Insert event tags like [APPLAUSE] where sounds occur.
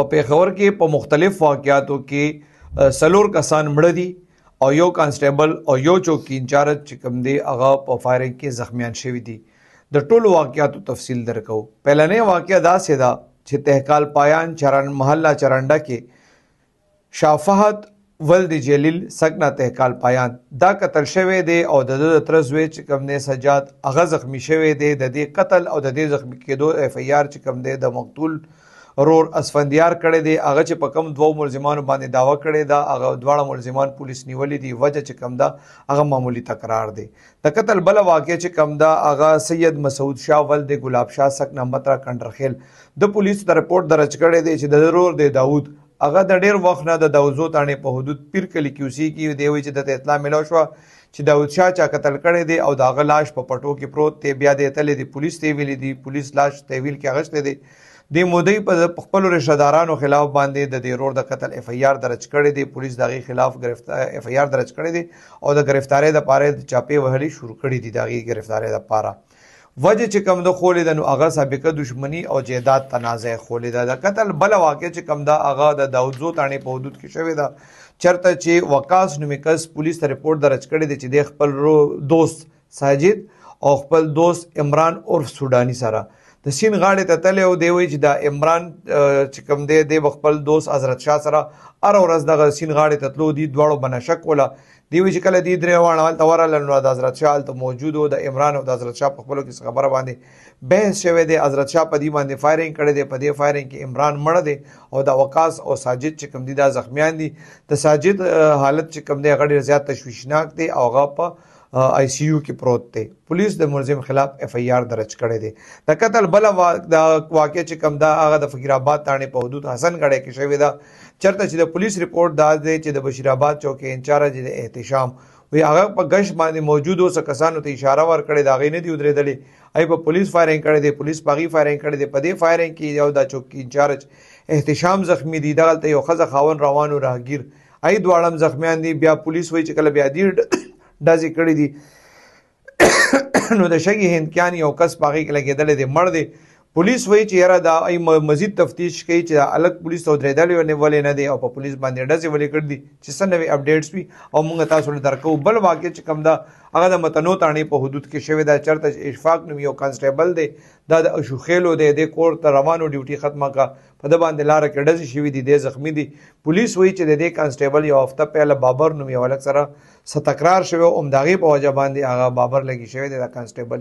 په پیښور کې په مختلف واقعاتو کې سلور کسان مړ دي او یو کانسټیبل او یو چوکي انچارج چې کوم دی هغه په فایرینګ کې زخمیان شوی دي د ټولو واقعاتو تفصیل درکو پهلنې واقعا دا سیدا چې تهکال پایان چرن محله چرنډا کې شافحت ولد جلیل سکنا تهکال پایان دا قتل شوی دی او د د ترز وی چې کوم نه سجاد هغه زخمی شوی دی د دې قتل او د دې زخمی کېدو اف ای آر چې کوم دی د مقتول رور اسفندیار کړی دی هغه چې په کم دوو ملزمانو باندې داوا کړی دا هغه دواړه ملزمان پولیس نیولې دي وجه چې کم دا هغه معمولی تکرار دی د قتل بل واقع چې کم دا هغه سید مسعود شاه ول د ګلاب شاه سک نمبر کندرخیل د پولیسو د رپورت درج کړی دی چې د رور د داوود هغه د ډیر وخت نه د دوزو تانې په حدود پیر کلی کیوسی کې دی وی چې د اطلاع ملو شو چې داوود شاه چا قتل کړي دی او داغه لاش په پټو کې پروت دی بیا د تل دی پولیس ته ویلې دی پولیس لاش تحویل کې اغشته دی د مودې په خپل رشدارانو خلاف باندې د ډیرور د قتل اف ای آر درج کړي دي پولیس دغه خلاف گرفتار اف ای آر درج کړي دي او د گرفتاری د پاره د چاپی وهلي شروع کړي دي دغه گرفتاری د پاره وجه چې کم د خولې د نو هغه سابقه دښمنی او جیداد تنازع خولې د قتل بل واقع چې کم دا هغه د داوود زو تانه په حدود کې شوی دا چرته چې وقاص نومیکس پولیس ته رپورت درج کړي دي چې د خپل دوست ساجد او خپل دوست عمران عرف سودانی سره د سین غاړې ته تله او دی وی چې د عمران چې کوم دی د خپل دوست حضرت شاه سره ار ورځ د سین غاړې ته تلو دی دواړو بنشک ولا دی وی چې کله دی درې وانه تور لنو د حضرت شاه ته موجود او د عمران او د حضرت شاه په خپل کې خبره باندې بحث شوه دی حضرت شاه په دې باندې فایرینګ کړي دی په دې فایرینګ کې عمران مړ دی او د وقاص او ساجد چې کوم دی د زخمیان دي د ساجد حالت چې کوم دی غړي زیات تشویشناک دی او هغه په آی سی یو کې پروت دی پولیس د ملزم خلاف اف ای آر درج کړی دی د قتل بل واقع چې کم دا هغه د فقیر آباد تانه په حدود حسن غړې کې شوی دا چرته چې د پولیس رپورت دا دی چې د بشیر آباد چوکې انچارج د احتشام وی هغه په غش باندې موجود اوس کسانو ته اشاره ور کړې دا غې نه دی درېدلې آی په پولیس فایرینګ کړې دی پولیس پاغي فایرینګ کړې دی په دې فایرینګ کې یو د چوکې انچارج احتشام زخمی دی دغلته یو خزه خاون روانو راهگیر آی دواړم زخمیان دي بیا پولیس وای چې کله بیا دی داسې کړی دي [COUGHS] نو د شګي هندکیان یو کس باغې کې لګېدل دي مړ دی پولیس وایي چې یاره دا ای مزید تفتیش کوي چې الګ پولیس او درېدل ونه ولې نه دی او په پولیس باندې ډزې ولې کړې دي چې څه نوې اپډیټس وي او موږ تاسو ته درکو بل واقع چې کم دا هغه د متنو تاڼې په حدود کې شوی دا چرته اشفاق نوم یو کانسټیبل دی دا د اشوخېلو دی د کور ته روانو ډیوټي ختمه کا په د باندې لار کې ډزې شوې دي د زخمی دي پولیس وایي چې د دې کانسټیبل یو هفته پهله بابر نوم یو لک سره ستکرار شوی او امداغي په وجه باندې هغه بابر لګي شوی دی دا کانسټیبل